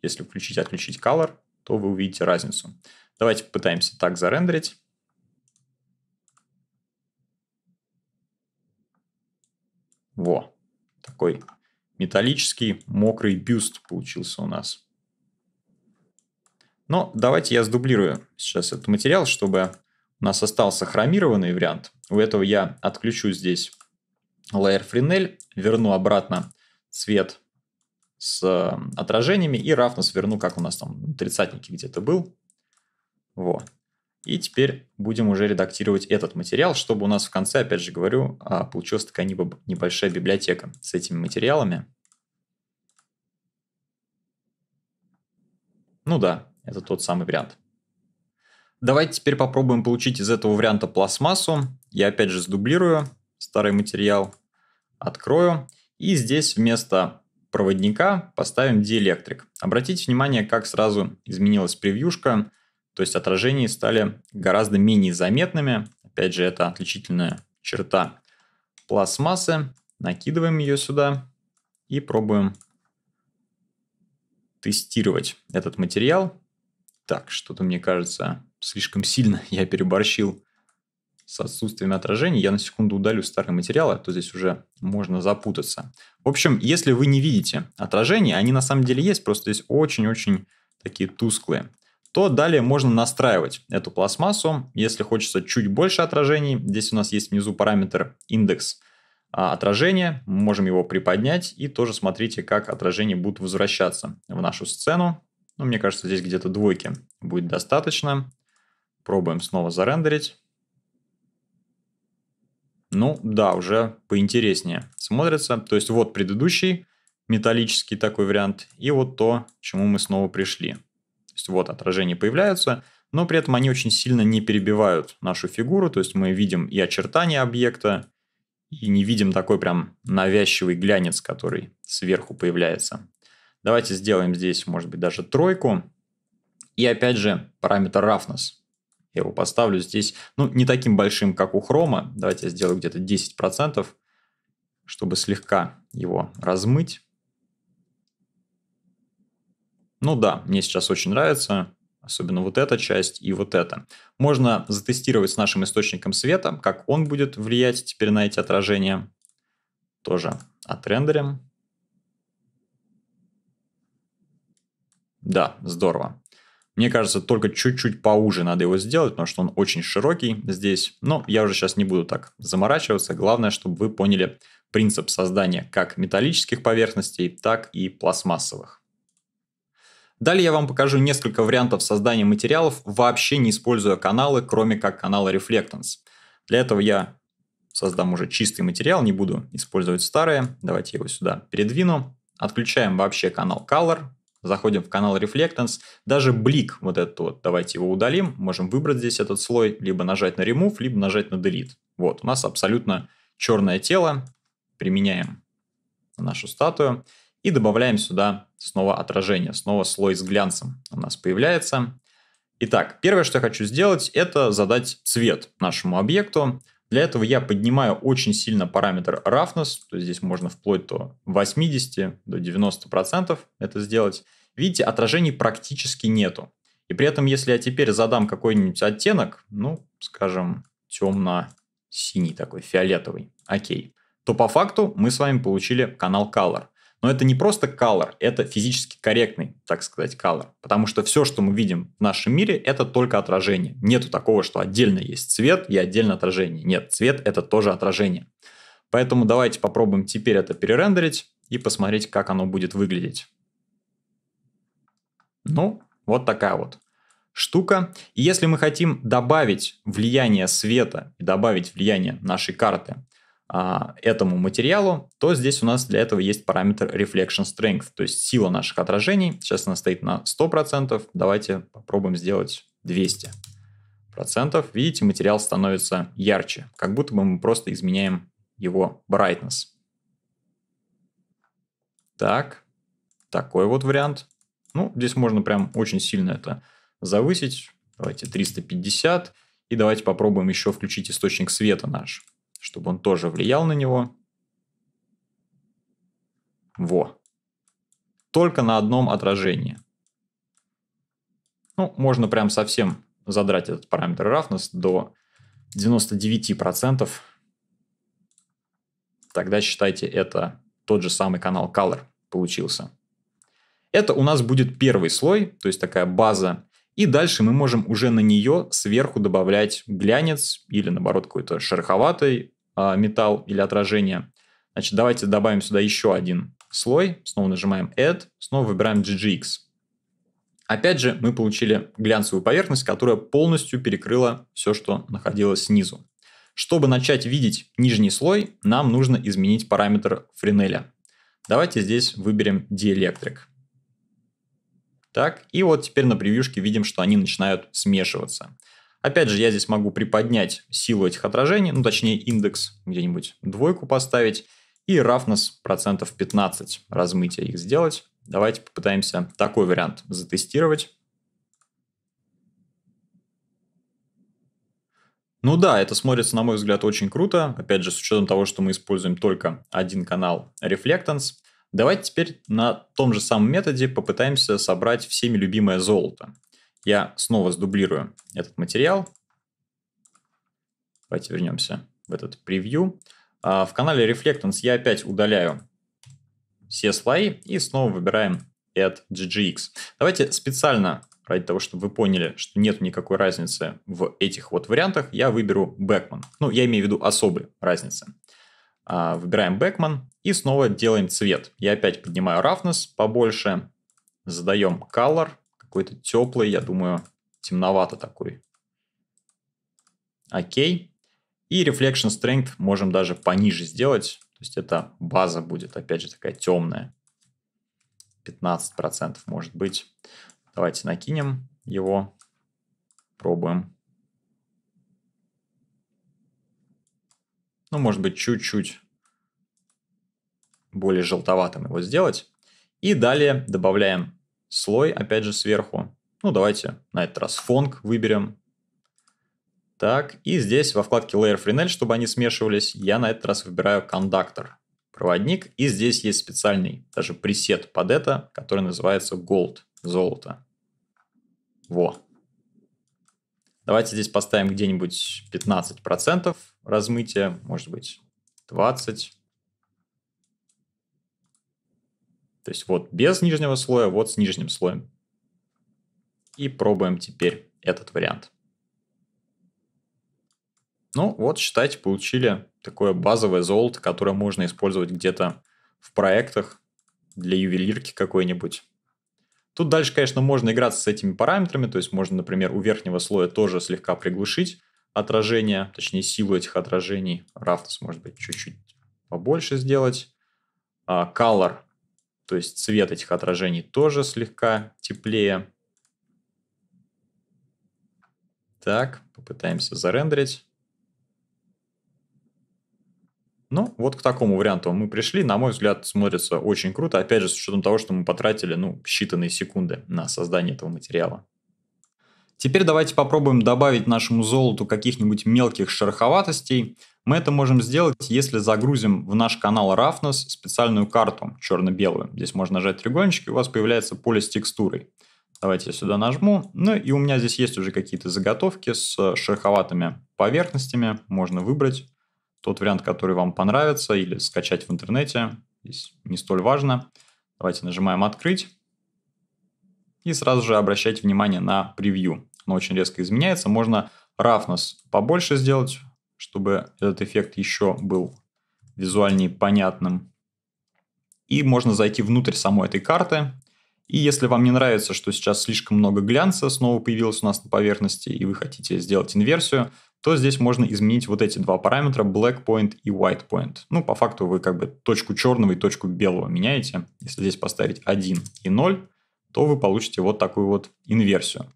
если включить отключить color, то вы увидите разницу. Давайте попытаемся так зарендерить. Во, такой металлический мокрый бюст получился у нас. Но давайте я сдублирую сейчас этот материал, чтобы у нас остался хромированный вариант. У этого я отключу здесь Layer Fresnel, верну обратно цвет с э, отражениями и равно сверну, как у нас там тридцатники где-то был. Во. И теперь будем уже редактировать этот материал, чтобы у нас в конце, опять же говорю, а, получилась такая небольшая библиотека с этими материалами. Ну да, это тот самый вариант. Давайте теперь попробуем получить из этого варианта пластмассу. Я опять же сдублирую старый материал, открою. И здесь вместо проводника поставим диэлектрик. Обратите внимание, как сразу изменилась превьюшка, то есть отражения стали гораздо менее заметными. Опять же, это отличительная черта пластмассы. Накидываем ее сюда и пробуем тестировать этот материал. Так, что-то мне кажется слишком сильно [laughs] я переборщил с отсутствием отражений. Я на секунду удалю старые материалы, а то здесь уже можно запутаться. В общем, если вы не видите отражений, они на самом деле есть, просто здесь очень-очень такие тусклые, то далее можно настраивать эту пластмассу. Если хочется чуть больше отражений, здесь у нас есть внизу параметр индекс а, отражения, мы можем его приподнять и тоже смотрите, как отражения будут возвращаться в нашу сцену. Ну, мне кажется, здесь где-то двойки будет достаточно. Пробуем снова зарендерить. Ну да, уже поинтереснее смотрится. То есть вот предыдущий металлический такой вариант и вот то, к чему мы снова пришли. То есть вот отражения появляются, но при этом они очень сильно не перебивают нашу фигуру. То есть мы видим и очертания объекта, и не видим такой прям навязчивый глянец, который сверху появляется. Давайте сделаем здесь, может быть, даже тройку. И опять же параметр roughness. Я его поставлю здесь, ну, не таким большим, как у хрома. Давайте я сделаю где-то 10%, чтобы слегка его размыть. Ну да, мне сейчас очень нравится, особенно вот эта часть и вот эта. Можно затестировать с нашим источником света, как он будет влиять теперь на эти отражения. Тоже отрендерим. Да, здорово. Мне кажется, только чуть-чуть поуже надо его сделать, потому что он очень широкий здесь. Но я уже сейчас не буду так заморачиваться. Главное, чтобы вы поняли принцип создания как металлических поверхностей, так и пластмассовых. Далее я вам покажу несколько вариантов создания материалов, вообще не используя каналы, кроме как канала Reflectance. Для этого я создам уже чистый материал, не буду использовать старое. Давайте его сюда передвину. Отключаем вообще канал Color, заходим в канал Reflectance, даже блик вот этот вот, давайте его удалим, можем выбрать здесь этот слой, либо нажать на Remove, либо нажать на Delete. Вот, у нас абсолютно черное тело, применяем нашу статую и добавляем сюда снова отражение, снова слой с глянцем у нас появляется. Итак, первое, что я хочу сделать, это задать цвет нашему объекту. Для этого я поднимаю очень сильно параметр roughness, то есть здесь можно вплоть до 80, до 90% это сделать. Видите, отражений практически нету. И при этом, если я теперь задам какой-нибудь оттенок, ну, скажем, темно-синий такой, фиолетовый, окей, то по факту мы с вами получили канал Color. Но это не просто color, это физически корректный, так сказать, color. Потому что все, что мы видим в нашем мире, это только отражение. Нету такого, что отдельно есть цвет и отдельно отражение. Нет, цвет это тоже отражение. Поэтому давайте попробуем теперь это перерендерить и посмотреть, как оно будет выглядеть. Ну, вот такая вот штука. И если мы хотим добавить влияние света и добавить влияние нашей карты а, этому материалу, то здесь у нас для этого есть параметр Reflection Strength, то есть сила наших отражений. Сейчас она стоит на 100%, давайте попробуем сделать 200%. Видите, материал становится ярче, как будто бы мы просто изменяем его brightness. Так, такой вот вариант. Ну, здесь можно прям очень сильно это завысить. Давайте 350. И давайте попробуем еще включить источник света наш чтобы он тоже влиял на него. Во. Только на одном отражении. Ну, можно прям совсем задрать этот параметр roughness до 99%. Тогда считайте, это тот же самый канал color получился. Это у нас будет первый слой, то есть такая база и дальше мы можем уже на нее сверху добавлять глянец или, наоборот, какой-то шероховатый э, металл или отражение. Значит, давайте добавим сюда еще один слой. Снова нажимаем Add, снова выбираем GGX. Опять же, мы получили глянцевую поверхность, которая полностью перекрыла все, что находилось снизу. Чтобы начать видеть нижний слой, нам нужно изменить параметр френеля. Давайте здесь выберем диэлектрик. Так, и вот теперь на превьюшке видим, что они начинают смешиваться. Опять же, я здесь могу приподнять силу этих отражений, ну точнее индекс где-нибудь двойку поставить и roughness процентов 15 размытия их сделать. Давайте попытаемся такой вариант затестировать. Ну да, это смотрится, на мой взгляд, очень круто. Опять же, с учетом того, что мы используем только один канал Reflectance. Давайте теперь на том же самом методе попытаемся собрать всеми любимое золото. Я снова сдублирую этот материал. Давайте вернемся в этот превью. А, в канале Reflectance я опять удаляю все слои и снова выбираем Add GGX. Давайте специально, ради того, чтобы вы поняли, что нет никакой разницы в этих вот вариантах, я выберу Backman. Ну, я имею в виду особые разницы. А, Выбираем Backman и снова делаем цвет. Я опять поднимаю roughness побольше. Задаем color. Какой-то теплый, я думаю, темновато такой. Окей. И reflection strength можем даже пониже сделать. То есть это база будет, опять же, такая темная. 15% может быть. Давайте накинем его. Пробуем. Ну, может быть, чуть-чуть более желтоватым его сделать. И далее добавляем слой, опять же, сверху. Ну, давайте на этот раз фонг выберем. Так, и здесь во вкладке Layer Fresnel, чтобы они смешивались, я на этот раз выбираю кондактор, проводник. И здесь есть специальный даже пресет под это, который называется Gold, золото. Во. Давайте здесь поставим где-нибудь 15% размытия, может быть 20%. То есть вот без нижнего слоя, вот с нижним слоем. И пробуем теперь этот вариант. Ну вот, считайте, получили такое базовое золото, которое можно использовать где-то в проектах для ювелирки какой-нибудь. Тут дальше, конечно, можно играться с этими параметрами, то есть можно, например, у верхнего слоя тоже слегка приглушить отражение, точнее силу этих отражений. Рафтус, может быть, чуть-чуть побольше сделать. А, color то есть цвет этих отражений тоже слегка теплее. Так, попытаемся зарендерить. Ну, вот к такому варианту мы пришли. На мой взгляд, смотрится очень круто. Опять же, с учетом того, что мы потратили ну, считанные секунды на создание этого материала. Теперь давайте попробуем добавить нашему золоту каких-нибудь мелких шероховатостей. Мы это можем сделать, если загрузим в наш канал Roughness специальную карту черно-белую. Здесь можно нажать треугольнички, и у вас появляется поле с текстурой. Давайте я сюда нажму. Ну и у меня здесь есть уже какие-то заготовки с шероховатыми поверхностями. Можно выбрать тот вариант, который вам понравится, или скачать в интернете. Здесь не столь важно. Давайте нажимаем «Открыть». И сразу же обращайте внимание на превью. Оно очень резко изменяется. Можно roughness побольше сделать, чтобы этот эффект еще был визуальнее понятным. И можно зайти внутрь самой этой карты. И если вам не нравится, что сейчас слишком много глянца снова появилось у нас на поверхности, и вы хотите сделать инверсию, то здесь можно изменить вот эти два параметра black point и white point. Ну, по факту вы как бы точку черного и точку белого меняете. Если здесь поставить 1 и 0, то вы получите вот такую вот инверсию.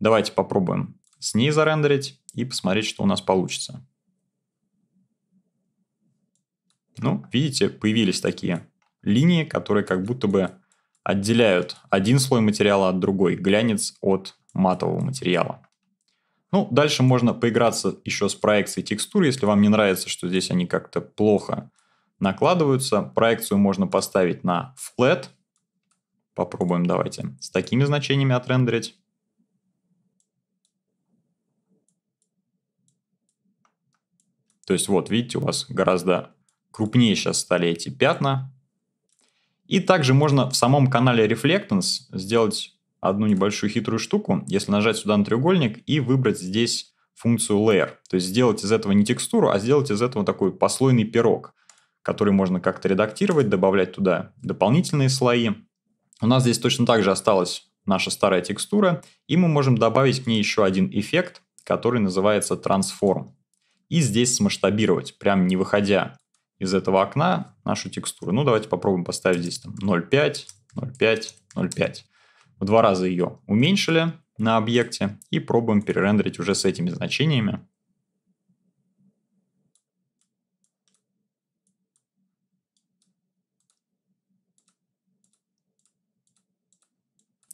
Давайте попробуем с ней зарендерить и посмотреть, что у нас получится. Ну, видите, появились такие линии, которые как будто бы отделяют один слой материала от другой, глянец от матового материала. Ну, дальше можно поиграться еще с проекцией текстур, если вам не нравится, что здесь они как-то плохо накладываются. Проекцию можно поставить на flat. Попробуем, давайте, с такими значениями отрендерить. То есть вот, видите, у вас гораздо крупнее сейчас стали эти пятна. И также можно в самом канале Reflectance сделать одну небольшую хитрую штуку, если нажать сюда на треугольник и выбрать здесь функцию Layer. То есть сделать из этого не текстуру, а сделать из этого такой послойный пирог, который можно как-то редактировать, добавлять туда дополнительные слои. У нас здесь точно так же осталась наша старая текстура, и мы можем добавить к ней еще один эффект, который называется Transform. И здесь смасштабировать, прям не выходя из этого окна нашу текстуру. Ну, давайте попробуем поставить здесь там 0,5, 0,5, 0,5. В два раза ее уменьшили на объекте и пробуем перерендерить уже с этими значениями.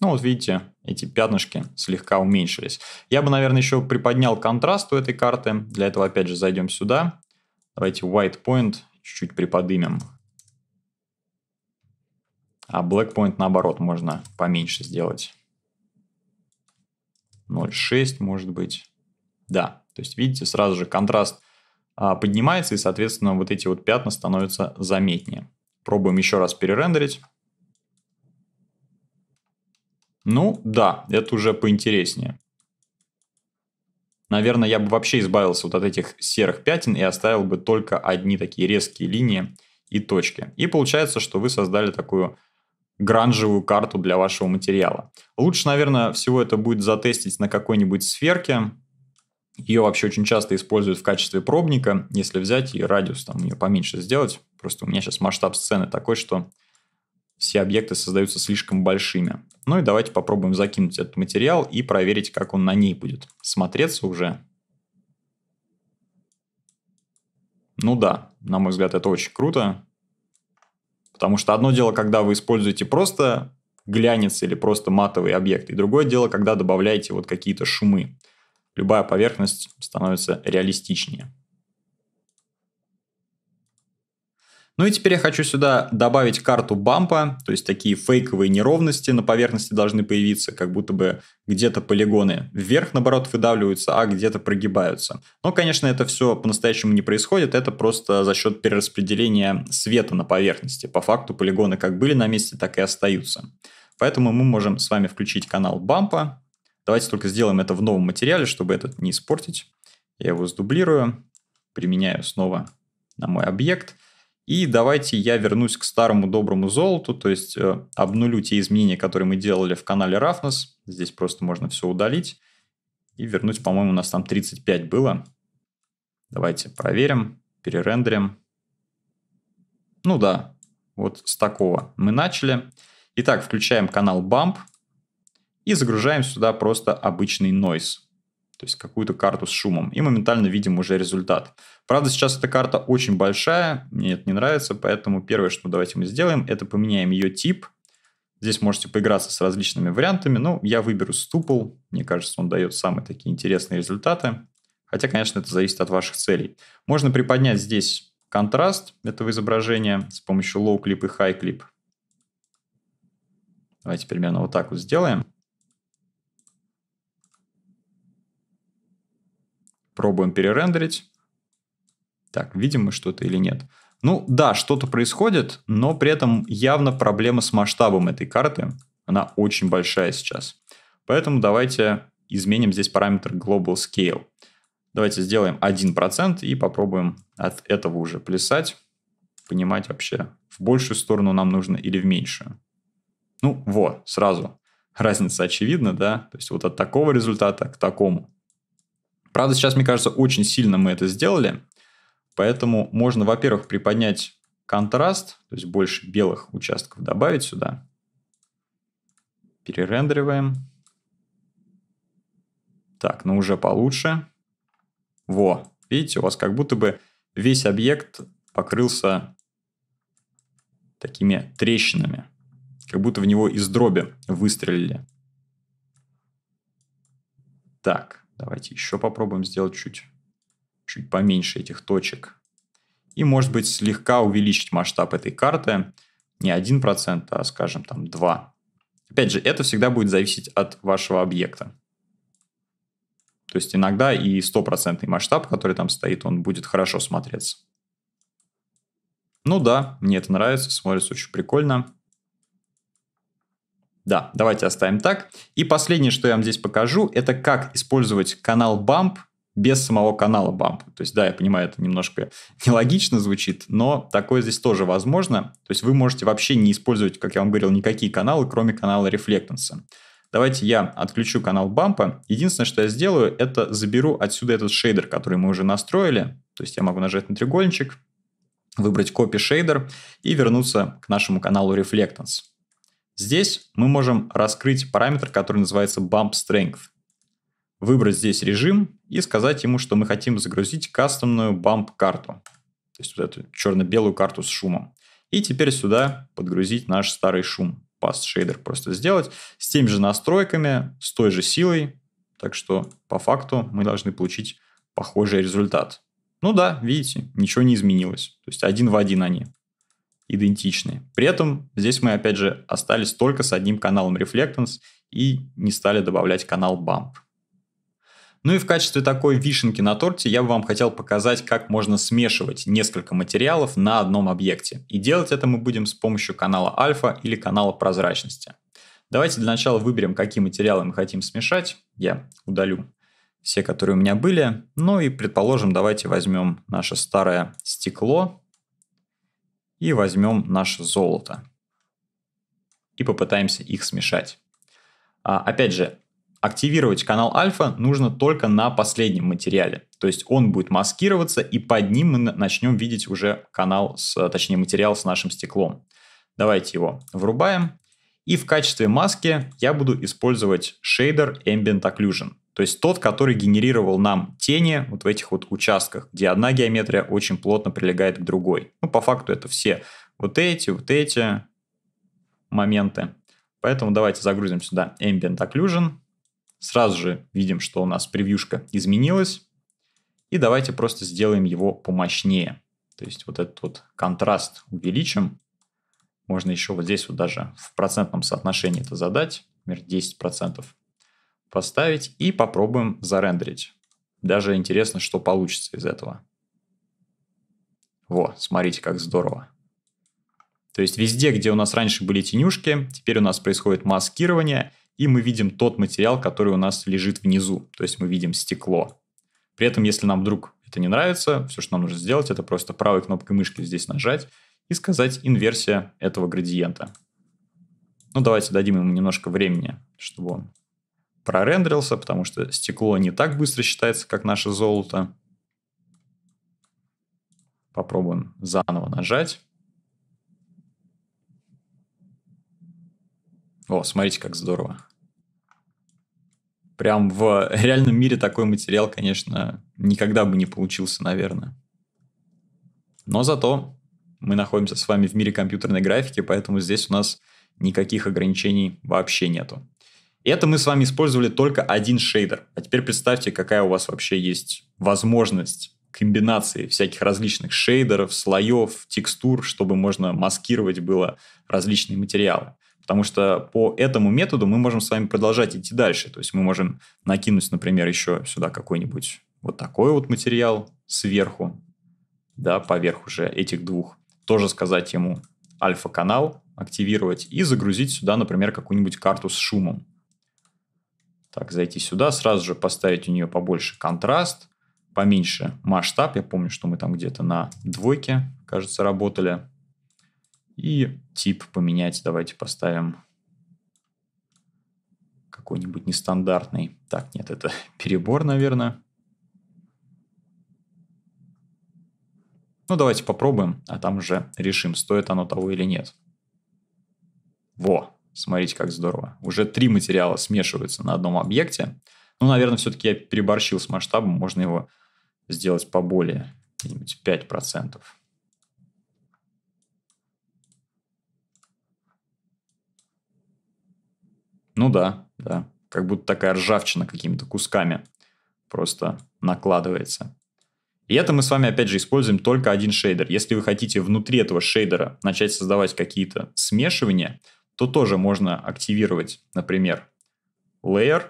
Ну вот видите, эти пятнышки слегка уменьшились. Я бы, наверное, еще приподнял контраст у этой карты. Для этого, опять же, зайдем сюда. Давайте white point чуть-чуть приподымем. А black point наоборот можно поменьше сделать. 0,6 может быть. Да, то есть видите, сразу же контраст а, поднимается и, соответственно, вот эти вот пятна становятся заметнее. Пробуем еще раз перерендерить. Ну да, это уже поинтереснее. Наверное, я бы вообще избавился вот от этих серых пятен и оставил бы только одни такие резкие линии и точки. И получается, что вы создали такую гранжевую карту для вашего материала. Лучше, наверное, всего это будет затестить на какой-нибудь сферке. Ее вообще очень часто используют в качестве пробника. Если взять и радиус там ее поменьше сделать. Просто у меня сейчас масштаб сцены такой, что все объекты создаются слишком большими. Ну и давайте попробуем закинуть этот материал и проверить, как он на ней будет смотреться уже. Ну да, на мой взгляд, это очень круто. Потому что одно дело, когда вы используете просто глянец или просто матовый объект, и другое дело, когда добавляете вот какие-то шумы. Любая поверхность становится реалистичнее. Ну и теперь я хочу сюда добавить карту бампа, то есть такие фейковые неровности на поверхности должны появиться, как будто бы где-то полигоны вверх, наоборот, выдавливаются, а где-то прогибаются. Но, конечно, это все по-настоящему не происходит, это просто за счет перераспределения света на поверхности. По факту полигоны как были на месте, так и остаются. Поэтому мы можем с вами включить канал бампа. Давайте только сделаем это в новом материале, чтобы этот не испортить. Я его сдублирую, применяю снова на мой объект – и давайте я вернусь к старому доброму золоту, то есть э, обнулю те изменения, которые мы делали в канале Roughness. Здесь просто можно все удалить. И вернуть. по-моему, у нас там 35 было. Давайте проверим, перерендерим. Ну да, вот с такого мы начали. Итак, включаем канал Bump и загружаем сюда просто обычный noise то есть какую-то карту с шумом, и моментально видим уже результат. Правда, сейчас эта карта очень большая, мне это не нравится, поэтому первое, что давайте мы сделаем, это поменяем ее тип. Здесь можете поиграться с различными вариантами, но ну, я выберу ступл, мне кажется, он дает самые такие интересные результаты. Хотя, конечно, это зависит от ваших целей. Можно приподнять здесь контраст этого изображения с помощью low clip и high clip. Давайте примерно вот так вот сделаем. Пробуем перерендерить. Так, видим мы что-то или нет? Ну да, что-то происходит, но при этом явно проблема с масштабом этой карты. Она очень большая сейчас. Поэтому давайте изменим здесь параметр Global Scale. Давайте сделаем 1% и попробуем от этого уже плясать, понимать вообще, в большую сторону нам нужно или в меньшую. Ну, вот, сразу. Разница очевидна, да? То есть вот от такого результата к такому. Правда, сейчас, мне кажется, очень сильно мы это сделали, поэтому можно, во-первых, приподнять контраст, то есть больше белых участков добавить сюда. Перерендериваем. Так, ну уже получше. Во, видите, у вас как будто бы весь объект покрылся такими трещинами. Как будто в него из дроби выстрелили. Так, Давайте еще попробуем сделать чуть, чуть поменьше этих точек. И, может быть, слегка увеличить масштаб этой карты. Не 1%, а, скажем, там 2. Опять же, это всегда будет зависеть от вашего объекта. То есть иногда и стопроцентный масштаб, который там стоит, он будет хорошо смотреться. Ну да, мне это нравится, смотрится очень прикольно. Да, давайте оставим так. И последнее, что я вам здесь покажу, это как использовать канал Bump без самого канала Bump. То есть, да, я понимаю, это немножко [laughs] нелогично звучит, но такое здесь тоже возможно. То есть вы можете вообще не использовать, как я вам говорил, никакие каналы, кроме канала рефлектанса. Давайте я отключу канал бампа. Единственное, что я сделаю, это заберу отсюда этот шейдер, который мы уже настроили. То есть я могу нажать на треугольничек, выбрать копи шейдер и вернуться к нашему каналу Reflectance. Здесь мы можем раскрыть параметр, который называется Bump Strength. Выбрать здесь режим и сказать ему, что мы хотим загрузить кастомную bump карту То есть вот эту черно-белую карту с шумом. И теперь сюда подгрузить наш старый шум. Past Shader просто сделать с теми же настройками, с той же силой. Так что по факту мы должны получить похожий результат. Ну да, видите, ничего не изменилось. То есть один в один они идентичны. При этом здесь мы, опять же, остались только с одним каналом Reflectance и не стали добавлять канал Bump. Ну и в качестве такой вишенки на торте я бы вам хотел показать, как можно смешивать несколько материалов на одном объекте. И делать это мы будем с помощью канала альфа или канала прозрачности. Давайте для начала выберем, какие материалы мы хотим смешать. Я удалю все, которые у меня были. Ну и, предположим, давайте возьмем наше старое стекло и возьмем наше золото и попытаемся их смешать. А, опять же, активировать канал альфа нужно только на последнем материале. То есть он будет маскироваться, и под ним мы начнем видеть уже канал, с, точнее материал с нашим стеклом. Давайте его врубаем. И в качестве маски я буду использовать шейдер Ambient Occlusion. То есть тот, который генерировал нам тени вот в этих вот участках, где одна геометрия очень плотно прилегает к другой. Ну, по факту это все вот эти, вот эти моменты. Поэтому давайте загрузим сюда Ambient Occlusion. Сразу же видим, что у нас превьюшка изменилась. И давайте просто сделаем его помощнее. То есть вот этот вот контраст увеличим. Можно еще вот здесь вот даже в процентном соотношении это задать, например, 10% поставить и попробуем зарендерить. Даже интересно, что получится из этого. Во, смотрите, как здорово. То есть везде, где у нас раньше были тенюшки, теперь у нас происходит маскирование, и мы видим тот материал, который у нас лежит внизу. То есть мы видим стекло. При этом, если нам вдруг это не нравится, все, что нам нужно сделать, это просто правой кнопкой мышки здесь нажать и сказать инверсия этого градиента. Ну, давайте дадим ему немножко времени, чтобы он прорендерился, потому что стекло не так быстро считается, как наше золото. Попробуем заново нажать. О, смотрите, как здорово. Прям в реальном мире такой материал, конечно, никогда бы не получился, наверное. Но зато мы находимся с вами в мире компьютерной графики, поэтому здесь у нас никаких ограничений вообще нету. Это мы с вами использовали только один шейдер. А теперь представьте, какая у вас вообще есть возможность комбинации всяких различных шейдеров, слоев, текстур, чтобы можно маскировать было различные материалы. Потому что по этому методу мы можем с вами продолжать идти дальше. То есть мы можем накинуть, например, еще сюда какой-нибудь вот такой вот материал сверху, да, поверх уже этих двух. Тоже сказать ему альфа-канал активировать и загрузить сюда, например, какую-нибудь карту с шумом. Так, зайти сюда, сразу же поставить у нее побольше контраст, поменьше масштаб. Я помню, что мы там где-то на двойке, кажется, работали. И тип поменять давайте поставим какой-нибудь нестандартный. Так, нет, это [laughs] перебор, наверное. Ну, давайте попробуем, а там уже решим, стоит оно того или нет. Во, Смотрите, как здорово. Уже три материала смешиваются на одном объекте. Ну, наверное, все-таки я переборщил с масштабом. Можно его сделать поболее, где-нибудь 5%. Ну да, да. Как будто такая ржавчина какими-то кусками просто накладывается. И это мы с вами, опять же, используем только один шейдер. Если вы хотите внутри этого шейдера начать создавать какие-то смешивания – то тоже можно активировать, например, layer,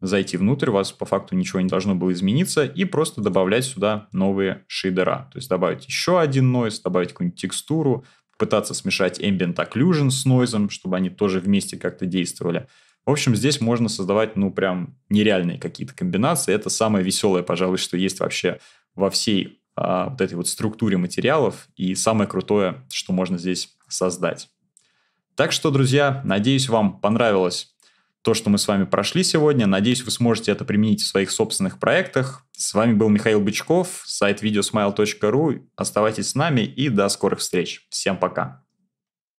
зайти внутрь, у вас по факту ничего не должно было измениться, и просто добавлять сюда новые шейдера. То есть добавить еще один noise, добавить какую-нибудь текстуру, пытаться смешать ambient occlusion с нойзом, чтобы они тоже вместе как-то действовали. В общем, здесь можно создавать, ну, прям нереальные какие-то комбинации. Это самое веселое, пожалуй, что есть вообще во всей а, вот этой вот структуре материалов и самое крутое, что можно здесь создать. Так что, друзья, надеюсь, вам понравилось то, что мы с вами прошли сегодня. Надеюсь, вы сможете это применить в своих собственных проектах. С вами был Михаил Бычков, сайт videosmile.ru. Оставайтесь с нами и до скорых встреч. Всем пока.